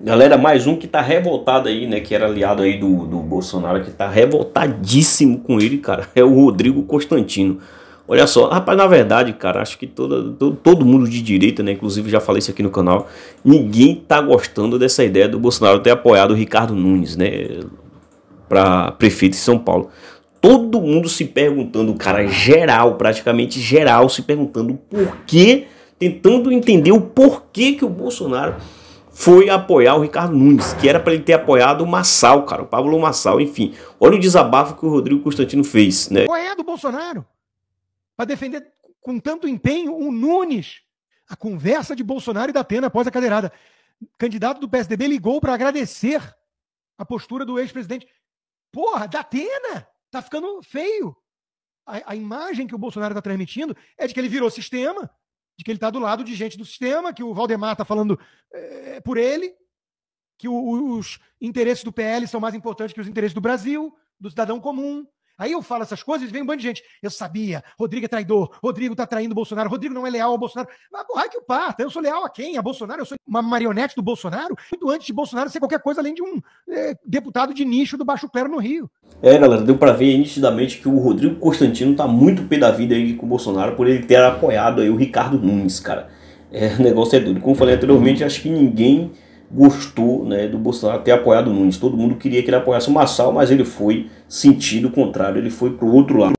Galera, mais um que tá revoltado aí, né? Que era aliado aí do, do Bolsonaro, que tá revoltadíssimo com ele, cara. É o Rodrigo Constantino. Olha só, rapaz, na verdade, cara, acho que toda, todo, todo mundo de direita, né? Inclusive já falei isso aqui no canal. Ninguém tá gostando dessa ideia do Bolsonaro ter apoiado o Ricardo Nunes, né? Pra prefeito de São Paulo. Todo mundo se perguntando, cara, geral, praticamente geral, se perguntando por quê, tentando entender o porquê que o Bolsonaro foi apoiar o Ricardo Nunes, que era para ele ter apoiado o Massal, cara, o Pablo Massal, enfim. Olha o desabafo que o Rodrigo Constantino fez, né? Qual é do Bolsonaro? Para defender com tanto empenho o Nunes. A conversa de Bolsonaro e da Atena após a cadeirada. O candidato do PSDB ligou para agradecer a postura do ex-presidente. Porra, da Atena! Tá ficando feio. A, a imagem que o Bolsonaro está transmitindo é de que ele virou sistema, de que ele está do lado de gente do sistema, que o Valdemar está falando é, é, por ele, que o, os interesses do PL são mais importantes que os interesses do Brasil, do cidadão comum, Aí eu falo essas coisas e vem um bando de gente. Eu sabia, Rodrigo é traidor, Rodrigo tá traindo o Bolsonaro, Rodrigo não é leal ao Bolsonaro. Mas porra, que o parta, eu sou leal a quem? A Bolsonaro, eu sou uma marionete do Bolsonaro, muito antes de Bolsonaro ser qualquer coisa além de um é, deputado de nicho do Baixo Clero no Rio. É, galera, deu para ver nitidamente que o Rodrigo Constantino tá muito pé da vida aí com o Bolsonaro por ele ter apoiado aí o Ricardo Nunes, cara. É, o negócio é doido. Como eu falei anteriormente, acho que ninguém gostou né, do Bolsonaro ter apoiado o Nunes. Todo mundo queria que ele apoiasse o Massal, mas ele foi sentido contrário, ele foi para o outro lado.